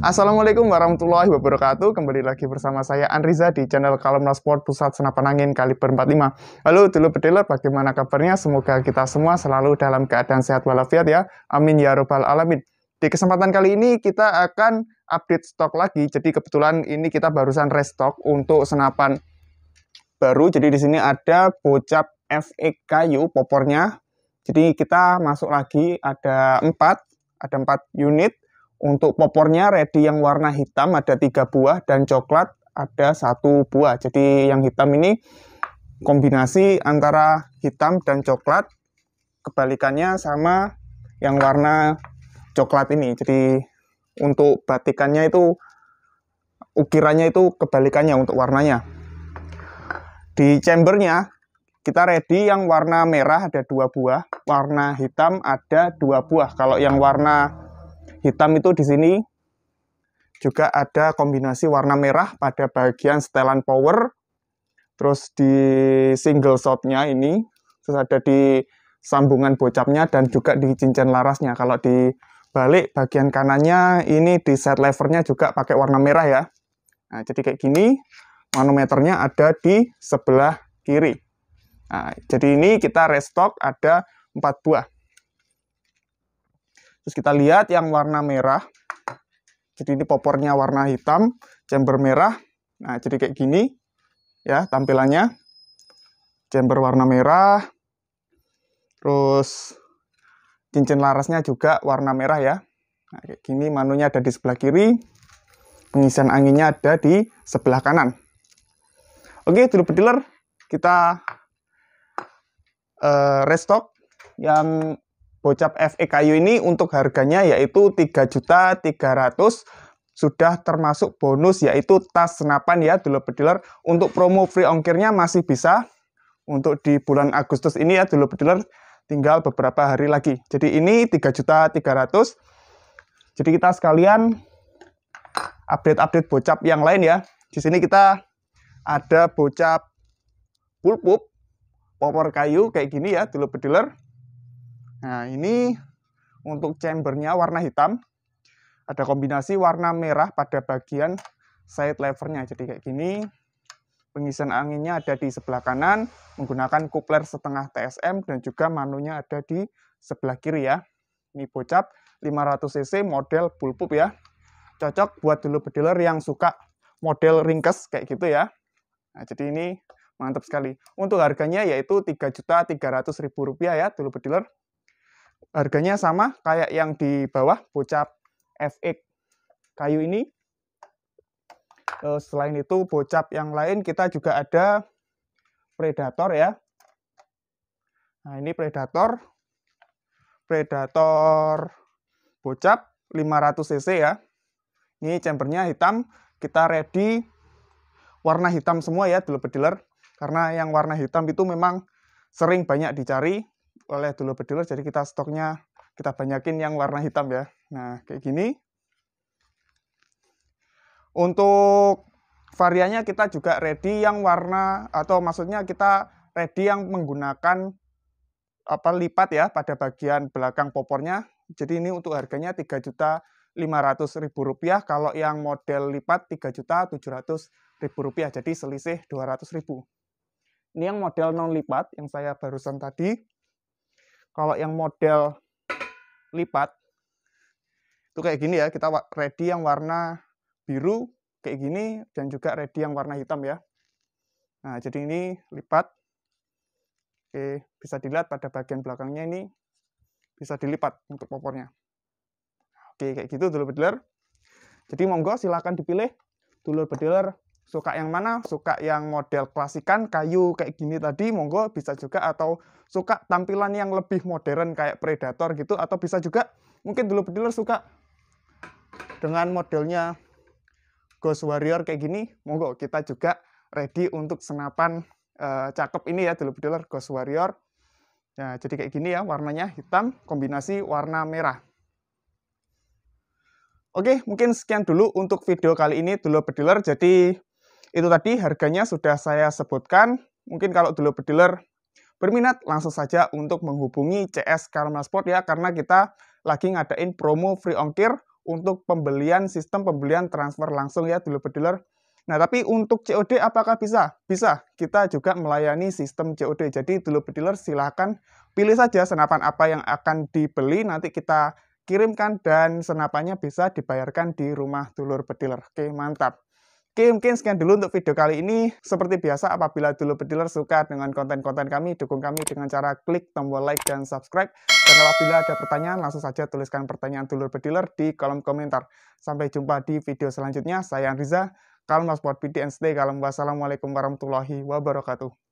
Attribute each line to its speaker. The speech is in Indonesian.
Speaker 1: Assalamualaikum warahmatullahi wabarakatuh. Kembali lagi bersama saya Anriza di channel Kalemna Sport Pusat Senapan Angin Kaliber 45. Halo dulu pediler bagaimana kabarnya? Semoga kita semua selalu dalam keadaan sehat walafiat ya. Amin ya robbal alamin. Di kesempatan kali ini kita akan update stok lagi. Jadi kebetulan ini kita barusan restock untuk senapan baru. Jadi di sini ada bocap FX e kayu popornya. Jadi kita masuk lagi ada 4, ada 4 unit untuk popornya ready yang warna hitam ada tiga buah dan coklat ada satu buah. Jadi yang hitam ini kombinasi antara hitam dan coklat kebalikannya sama yang warna coklat ini. Jadi untuk batikannya itu ukirannya itu kebalikannya untuk warnanya. Di chambernya kita ready yang warna merah ada dua buah, warna hitam ada dua buah. Kalau yang warna hitam itu di sini juga ada kombinasi warna merah pada bagian setelan power. Terus di single shotnya ini, terus ada di sambungan bocapnya dan juga di cincin larasnya. Kalau di balik bagian kanannya ini di set levernya juga pakai warna merah ya. Nah, jadi kayak gini, manometernya ada di sebelah kiri. Nah, jadi ini kita restock ada 4 buah. Terus kita lihat yang warna merah. Jadi ini popornya warna hitam, chamber merah. Nah, jadi kayak gini ya tampilannya. Chamber warna merah. Terus cincin larasnya juga warna merah ya. Nah, kayak gini manunya ada di sebelah kiri. Pengisian anginnya ada di sebelah kanan. Oke, dulu pediler kita uh, restock yang Bocap FE kayu ini untuk harganya yaitu juta 3.300 sudah termasuk bonus yaitu tas senapan ya dulu pediler untuk promo free ongkirnya masih bisa untuk di bulan Agustus ini ya dulu pediler tinggal beberapa hari lagi jadi ini juta 3.300 jadi kita sekalian update-update bocap yang lain ya di sini kita ada bocap pulpup popor kayu kayak gini ya dulu pediler Nah, ini untuk chambernya warna hitam. Ada kombinasi warna merah pada bagian side levernya. Jadi kayak gini. Pengisian anginnya ada di sebelah kanan menggunakan kupler setengah TSM dan juga manunya ada di sebelah kiri ya. Ini bocap 500 cc model bullpup ya. Cocok buat dulu bediler yang suka model ringkes kayak gitu ya. Nah, jadi ini mantap sekali. Untuk harganya yaitu Rp3.300.000 ya dulu bediler harganya sama kayak yang di bawah bocap FX kayu ini eh, selain itu bocap yang lain kita juga ada predator ya nah ini predator predator bocap 500 cc ya ini chambernya hitam kita ready warna hitam semua ya dulu dealer karena yang warna hitam itu memang sering banyak dicari oleh dulu bedulur jadi kita stoknya kita banyakin yang warna hitam ya nah kayak gini untuk variannya kita juga ready yang warna atau maksudnya kita ready yang menggunakan apa lipat ya pada bagian belakang popornya jadi ini untuk harganya tiga juta lima ratus ribu rupiah kalau yang model lipat tiga juta tujuh ratus ribu rupiah jadi selisih dua ratus ribu ini yang model non lipat yang saya barusan tadi kalau yang model lipat itu kayak gini ya, kita ready yang warna biru kayak gini dan juga ready yang warna hitam ya. Nah, jadi ini lipat. Oke, bisa dilihat pada bagian belakangnya ini bisa dilipat untuk popornya. Oke, kayak gitu dulur bediler. Jadi monggo silahkan dipilih dulur bediler suka yang mana suka yang model klasikan kayu kayak gini tadi monggo bisa juga atau suka tampilan yang lebih modern kayak predator gitu atau bisa juga mungkin dulu dealer suka dengan modelnya Ghost Warrior kayak gini monggo kita juga ready untuk senapan e, cakep ini ya dulu dealer Ghost Warrior ya jadi kayak gini ya, warnanya hitam kombinasi warna merah. Oke, mungkin sekian dulu untuk video kali ini dulu Bediler. Jadi itu tadi harganya sudah saya sebutkan. Mungkin kalau dulu berdealer berminat langsung saja untuk menghubungi CS Karma Sport ya karena kita lagi ngadain promo free ongkir untuk pembelian sistem pembelian transfer langsung ya dulu berdealer. Nah, tapi untuk COD apakah bisa? Bisa. Kita juga melayani sistem COD. Jadi, dulu dealer silahkan pilih saja senapan apa yang akan dibeli. Nanti kita kirimkan dan senapannya bisa dibayarkan di rumah dulur pediler. Oke, mantap. Oke, mungkin sekian dulu untuk video kali ini. Seperti biasa, apabila dulu pediler suka dengan konten-konten kami, dukung kami dengan cara klik tombol like dan subscribe. Dan apabila ada pertanyaan, langsung saja tuliskan pertanyaan dulu pediler di kolom komentar. Sampai jumpa di video selanjutnya. Saya Riza, Kalau sport PD and stay Wassalamualaikum warahmatullahi wabarakatuh.